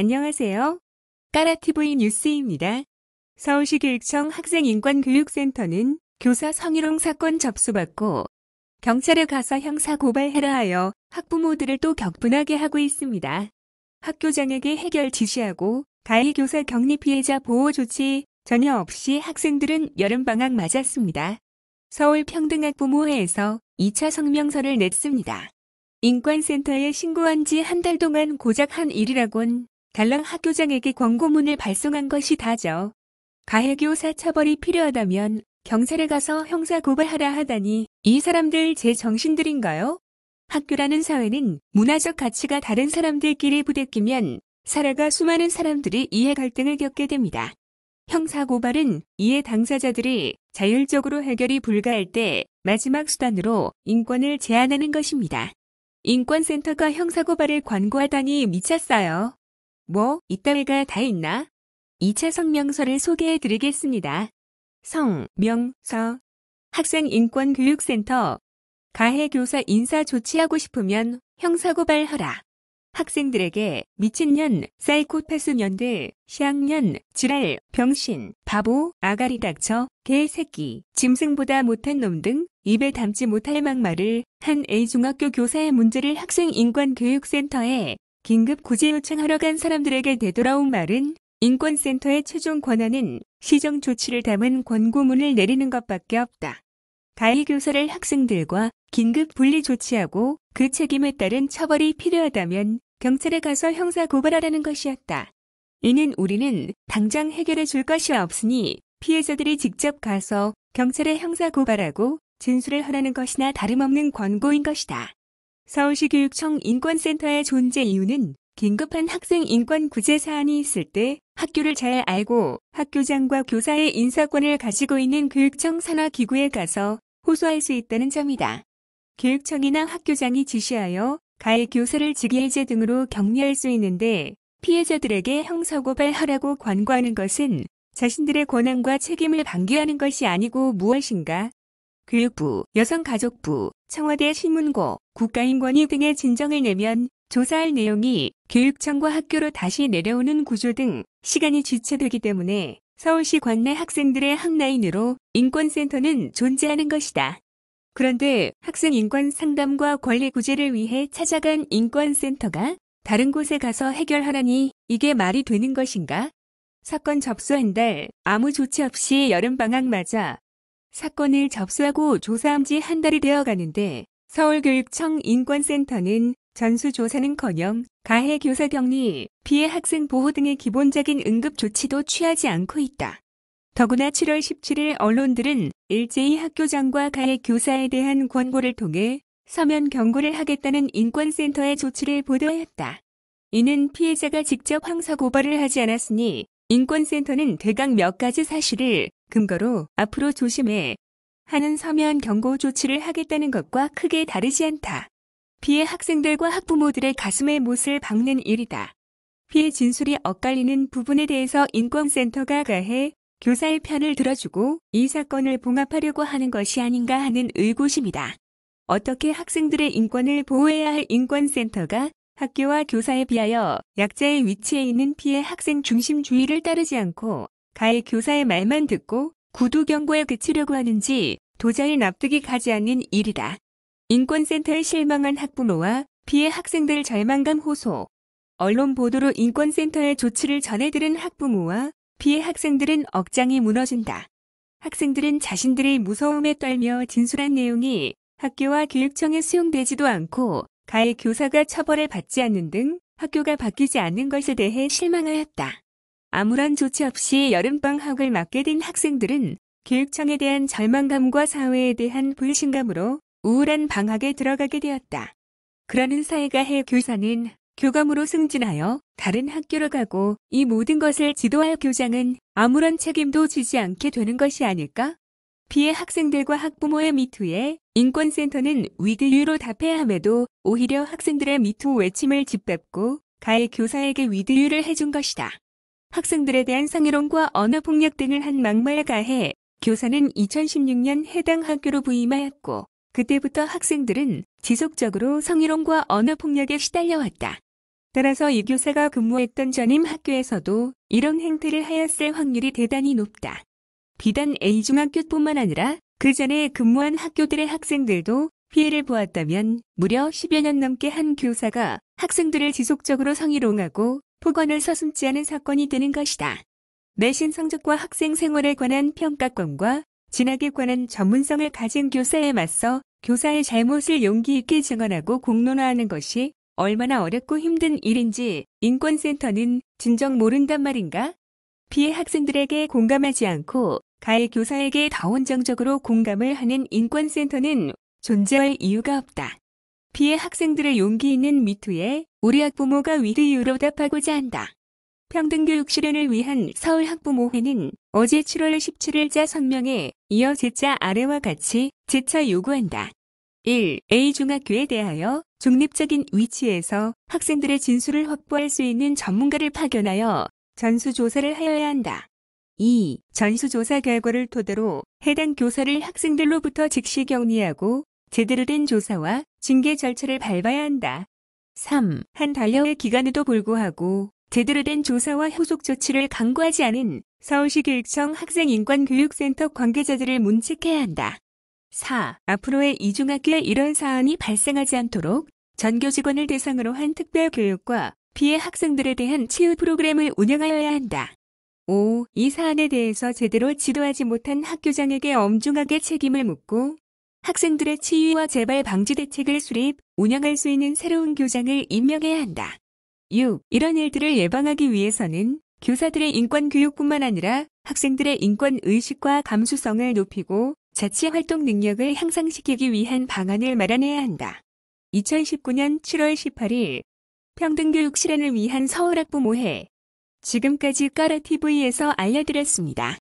안녕하세요. 까라TV 뉴스입니다. 서울시교육청 학생인권교육센터는 교사 성희롱 사건 접수받고 경찰에 가서 형사 고발해라 하여 학부모들을 또 격분하게 하고 있습니다. 학교장에게 해결 지시하고 가해 교사 격리 피해자 보호 조치 전혀 없이 학생들은 여름방학 맞았습니다. 서울평등학부모회에서 2차 성명서를 냈습니다. 인권센터에 신고한 지 한 달 동안 고작 한 일이라곤 달랑 학교장에게 권고문을 발송한 것이 다죠. 가해교사 처벌이 필요하다면 경찰에 가서 형사 고발하라 하다니 이 사람들 제 정신들인가요? 학교라는 사회는 문화적 가치가 다른 사람들끼리 부대끼면 살아가 수많은 사람들이 이해 갈등을 겪게 됩니다. 형사 고발은 이해 당사자들이 자율적으로 해결이 불가할 때 마지막 수단으로 인권을 제한하는 것입니다. 인권센터가 형사 고발을 권고하다니 미쳤어요. 뭐, 이따위가 다 있나? 2차 성명서를 소개해 드리겠습니다. 성, 명, 서. 학생인권교육센터. 가해교사 인사 조치하고 싶으면 형사고발 허라 학생들에게 미친년, 사이코패스 년대, 시학년, 지랄, 병신, 바보, 아가리 닥쳐, 개새끼, 짐승보다 못한 놈 등 입에 담지 못할 막말을 한 A중학교 교사의 문제를 학생인권교육센터에 긴급 구제 요청하러 간 사람들에게 되돌아온 말은 인권센터의 최종 권한은 시정 조치를 담은 권고문을 내리는 것밖에 없다. 가해 교사를 학생들과 긴급 분리 조치하고 그 책임에 따른 처벌이 필요하다면 경찰에 가서 형사 고발하라는 것이었다. 이는 우리는 당장 해결해 줄 것이 없으니 피해자들이 직접 가서 경찰에 형사 고발하고 진술을 하라는 것이나 다름없는 권고인 것이다. 서울시 교육청 인권센터의 존재 이유는 긴급한 학생 인권 구제 사안이 있을 때 학교를 잘 알고 학교장과 교사의 인사권을 가지고 있는 교육청 산하 기구에 가서 호소할 수 있다는 점이다. 교육청이나 학교장이 지시하여 가해 교사를 직위해제 등으로 격리할 수 있는데 피해자들에게 형사고발하라고 권고하는 것은 자신들의 권한과 책임을 방기하는 것이 아니고 무엇인가 교육부, 여성가족부, 청와대 신문고, 국가인권위 등의 진정을 내면 조사할 내용이 교육청과 학교로 다시 내려오는 구조 등 시간이 지체되기 때문에 서울시 관내 학생들의 학라인으로 인권센터는 존재하는 것이다. 그런데 학생 인권 상담과 권리 구제를 위해 찾아간 인권센터가 다른 곳에 가서 해결하라니 이게 말이 되는 것인가? 사건 접수 한달 아무 조치 없이 여름방학 맞아 사건을 접수하고 조사한 지 한 달이 되어 가는데 서울교육청 인권센터는 전수조사는커녕 가해 교사 격리, 피해 학생 보호 등의 기본적인 응급 조치도 취하지 않고 있다. 더구나 7월 17일 언론들은 일제히 학교장과 가해 교사에 대한 권고를 통해 서면 경고를 하겠다는 인권센터의 조치를 보도하였다. 이는 피해자가 직접 황사 고발을 하지 않았으니 인권센터는 대강 몇 가지 사실을 근거로 앞으로 조심해 하는 서면 경고 조치를 하겠다는 것과 크게 다르지 않다. 피해 학생들과 학부모들의 가슴에 못을 박는 일이다. 피해 진술이 엇갈리는 부분에 대해서 인권센터가 가해 교사의 편을 들어주고 이 사건을 봉합하려고 하는 것이 아닌가 하는 의구심이다. 어떻게 학생들의 인권을 보호해야 할 인권센터가 학교와 교사에 비하여 약자의 위치에 있는 피해 학생 중심주의를 따르지 않고 가해 교사의 말만 듣고 구두 경고에 그치려고 하는지 도저히 납득이 가지 않는 일이다. 인권센터에 실망한 학부모와 피해 학생들 절망감 호소. 언론 보도로 인권센터의 조치를 전해들은 학부모와 피해 학생들은 억장이 무너진다. 학생들은 자신들의 무서움에 떨며 진술한 내용이 학교와 교육청에 수용되지도 않고 가해 교사가 처벌을 받지 않는 등 학교가 바뀌지 않는 것에 대해 실망하였다. 아무런 조치 없이 여름방학을 맞게 된 학생들은 교육청에 대한 절망감과 사회에 대한 불신감으로 우울한 방학에 들어가게 되었다. 그러는 사이가 해 교사는 교감으로 승진하여 다른 학교를 가고 이 모든 것을 지도할 교장은 아무런 책임도 지지 않게 되는 것이 아닐까? 피해 학생들과 학부모의 미투에 인권센터는 위드유로 답해야 함에도 오히려 학생들의 미투 외침을 짓밟고 가해 교사에게 위드유를 해준 것이다. 학생들에 대한 성희롱과 언어폭력 등을 한 막말 가해 교사는 2016년 해당 학교로 부임하였고 그때부터 학생들은 지속적으로 성희롱과 언어폭력에 시달려왔다. 따라서 이 교사가 근무했던 전임 학교에서도 이런 행태를 하였을 확률이 대단히 높다. 비단 A중학교뿐만 아니라 그 전에 근무한 학교들의 학생들도 피해를 보았다면 무려 10여 년 넘게 한 교사가 학생들을 지속적으로 성희롱하고 폭언을 서슴지 않은 사건이 되는 것이다. 내신 성적과 학생 생활에 관한 평가권과 진학에 관한 전문성을 가진 교사에 맞서 교사의 잘못을 용기 있게 증언하고 공론화하는 것이 얼마나 어렵고 힘든 일인지 인권센터는 진정 모른단 말인가? 피해 학생들에게 공감하지 않고 가해 교사에게 더 원정적으로 공감을 하는 인권센터는 존재할 이유가 없다. 피해 학생들의 용기 있는 미투에 우리 학부모가 위대유로 답하고자 한다. 평등교육 실현을 위한 서울학부모회는 어제 7월 17일자 성명에 이어 제자 아래와 같이 제차 요구한다. 1. A 중학교에 대하여 중립적인 위치에서 학생들의 진술을 확보할 수 있는 전문가를 파견하여 전수조사를 하여야 한다. 2. 전수조사 결과를 토대로 해당 교사를 학생들로부터 즉시 격리하고 제대로 된 조사와 징계 절차를 밟아야 한다. 3. 한 달여의 기간에도 불구하고 제대로 된 조사와 후속 조치를 강구하지 않은 서울시 교육청 학생인권교육센터 관계자들을 문책해야 한다. 4. 앞으로의 이중학교에 이런 사안이 발생하지 않도록 전교 직원을 대상으로 한 특별교육과 피해 학생들에 대한 치유 프로그램을 운영하여야 한다. 5. 이 사안에 대해서 제대로 지도하지 못한 학교장에게 엄중하게 책임을 묻고 학생들의 치유와 재발 방지 대책을 수립, 운영할 수 있는 새로운 교장을 임명해야 한다. 6. 이런 일들을 예방하기 위해서는 교사들의 인권 교육뿐만 아니라 학생들의 인권 의식과 감수성을 높이고 자치 활동 능력을 향상시키기 위한 방안을 마련해야 한다. 2019년 7월 18일 평등교육 실현을 위한 서울학부모회 지금까지 까라 TV에서 알려드렸습니다.